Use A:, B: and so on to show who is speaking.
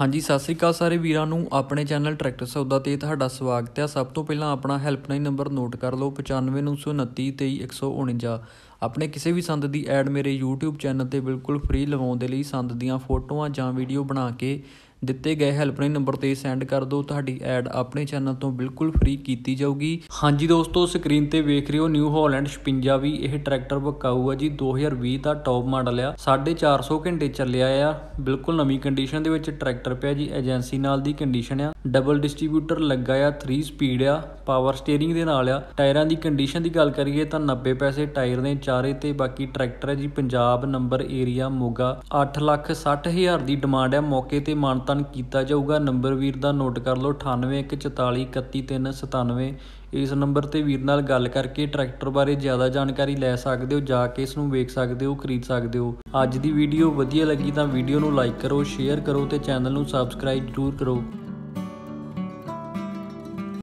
A: ਹਾਂਜੀ ਸਤਿ ਸ੍ਰੀ ਅਕਾਲ ਸਾਰੇ ਵੀਰਾਂ ਨੂੰ ਆਪਣੇ ਚੈਨਲ ਟਰੈਕਟਰ ਸੌਦਾ ਤੇ ਤੁਹਾਡਾ ਸਵਾਗਤ ਹੈ ਸਭ ਤੋਂ ਪਹਿਲਾਂ ਆਪਣਾ ਹੈਲਪਲਾਈਨ ਨੰਬਰ ਨੋਟ ਕਰ ਲਓ 9592932149 ਆਪਣੇ ਕਿਸੇ ਵੀ ਸੰਦ ਦੀ ਐਡ ਮੇਰੇ YouTube ਚੈਨਲ ਤੇ ਬਿਲਕੁਲ ਫ੍ਰੀ ਲਵਾਉਣ ਦੇ ਲਈ ਸੰਦ ਦੀਆਂ ਫੋਟੋਆਂ ਜਾਂ ਵੀਡੀਓ ਬਣਾ ਕੇ ਦਿੱਤੇ ਗਏ ਹੈਲਪਲਾਈਨ ਨੰਬਰ ਤੇ ਸੈਂਡ ਕਰ ਦਿਓ ਤੁਹਾਡੀ ਐਡ ਆਪਣੇ ਚੈਨਲ ਤੋਂ ਬਿਲਕੁਲ ਫ੍ਰੀ ਕੀਤੀ ਜਾਊਗੀ ਹਾਂਜੀ ਦੋਸਤੋ ਸਕਰੀਨ ਤੇ ਵੇਖ ਰਹੇ ਹੋ ਨਿਊ ਹਾਲੈਂਡ 56 ਵੀ ਇਹ ਟਰੈਕਟਰ ਬਕਾਊ ਆ ਜੀ 2020 ਦਾ ਟੌਪ ਮਾਡਲ ਆ 450 ਘੰਟੇ ਚੱਲਿਆ ਆ ਬਿਲਕੁਲ ਨਵੀਂ ਕੰਡੀਸ਼ਨ ਦੇ ਵਿੱਚ ਟਰੈਕਟਰ ਪਿਆ ਜੀ ਏਜੰਸੀ ਨਾਲ ਦੀ ਕੰਡੀਸ਼ਨ ਆ ਡਬਲ ਡਿਸਟ੍ਰੀਬਿਊਟਰ ਲੱਗਾ ਆ 3 ਸਪੀਡ ਆ ਪਾਵਰ ਸਟੀering ਦੇ ਨਾਲ ਆ ਟਾਇਰਾਂ ਦੀ ਕੰਡੀਸ਼ਨ ਦੀ ਗੱਲ ਕਰੀਏ ਤਾਂ 90 ਪੈਸੇ ਟਾਇਰ ਨੇ ਚਾਰੇ ਤੇ ਬਾਕੀ ਟਰੈਕਟਰ ਹੈ ਜੀ ਪੰਜਾਬ ਨੰਬਰ ਏਰੀਆ ਮੋਗਾ 8 ਲੱਖ 60 ਹਜ਼ਾਰ ਦੀ ਡਿਮਾਂਡ ਹੈ ਮੌਕੇ ਤੇ ਮਾਨਤਨ ਕੀਤਾ ਜਾਊਗਾ ਨੰਬਰ ਵੀਰ ਦਾ ਨੋਟ ਕਰ ਲਓ 9814431397 ਇਸ ਨੰਬਰ ਤੇ ਵੀਰ ਨਾਲ ਗੱਲ ਕਰਕੇ ਟਰੈਕਟਰ ਬਾਰੇ ਜ਼ਿਆਦਾ ਜਾਣਕਾਰੀ ਲੈ ਸਕਦੇ ਹੋ ਜਾ ਕੇ ਇਸ ਨੂੰ ਵੇਖ ਸਕਦੇ ਹੋ ਖਰੀਦ ਸਕਦੇ ਹੋ ਅੱਜ ਦੀ ਵੀਡੀਓ ਵਧੀਆ ਲੱਗੀ ਤਾਂ ਵੀਡੀਓ ਨੂੰ ਲਾਈਕ ਕਰੋ ਸ਼ੇਅਰ ਕਰੋ ਤੇ ਚੈਨਲ ਨੂੰ ਸਬਸਕ੍ਰਾਈਬ ਜ਼ਰੂਰ ਕਰੋ